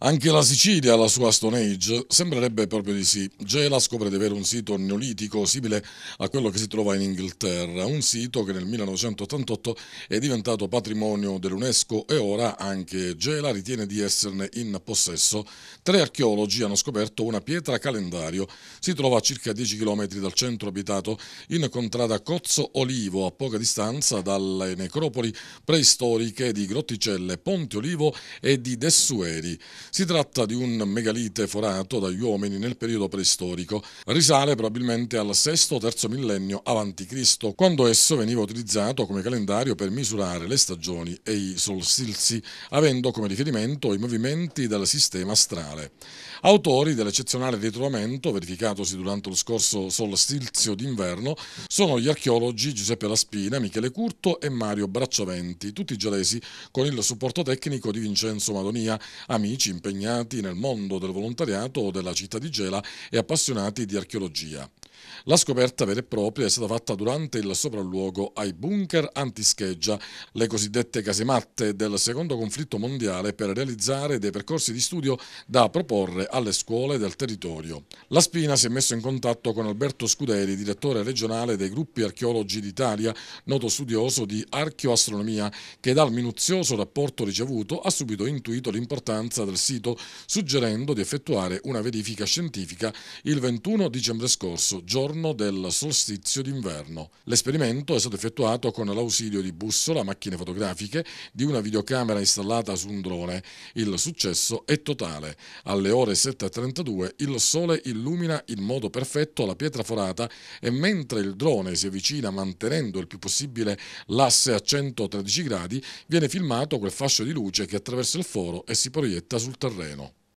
Anche la Sicilia, la sua Stone Age, sembrerebbe proprio di sì. Gela scopre di avere un sito neolitico simile a quello che si trova in Inghilterra, un sito che nel 1988 è diventato patrimonio dell'UNESCO e ora anche Gela ritiene di esserne in possesso. Tre archeologi hanno scoperto una pietra calendario. Si trova a circa 10 km dal centro abitato, in contrada Cozzo Olivo, a poca distanza dalle necropoli preistoriche di Grotticelle, Ponte Olivo e di Dessueri. Si tratta di un megalite forato dagli uomini nel periodo preistorico. Risale probabilmente al VI-III millennio a.C., quando esso veniva utilizzato come calendario per misurare le stagioni e i solstizi, avendo come riferimento i movimenti del sistema astrale. Autori dell'eccezionale ritrovamento, verificatosi durante lo scorso solstizio d'inverno, sono gli archeologi Giuseppe Laspina, Michele Curto e Mario Bracciaventi, tutti gelesi con il supporto tecnico di Vincenzo Madonia, amici in impegnati nel mondo del volontariato della città di Gela e appassionati di archeologia. La scoperta vera e propria è stata fatta durante il sopralluogo ai bunker antischeggia, le cosiddette casematte del secondo conflitto mondiale per realizzare dei percorsi di studio da proporre alle scuole del territorio. La Spina si è messo in contatto con Alberto Scuderi, direttore regionale dei gruppi archeologi d'Italia, noto studioso di archeoastronomia, che dal minuzioso rapporto ricevuto ha subito intuito l'importanza del sito, suggerendo di effettuare una verifica scientifica il 21 dicembre scorso giorno del solstizio d'inverno. L'esperimento è stato effettuato con l'ausilio di bussola, macchine fotografiche, di una videocamera installata su un drone. Il successo è totale. Alle ore 7.32 il sole illumina in modo perfetto la pietra forata e mentre il drone si avvicina mantenendo il più possibile l'asse a 113 gradi, viene filmato quel fascio di luce che attraversa il foro e si proietta sul terreno.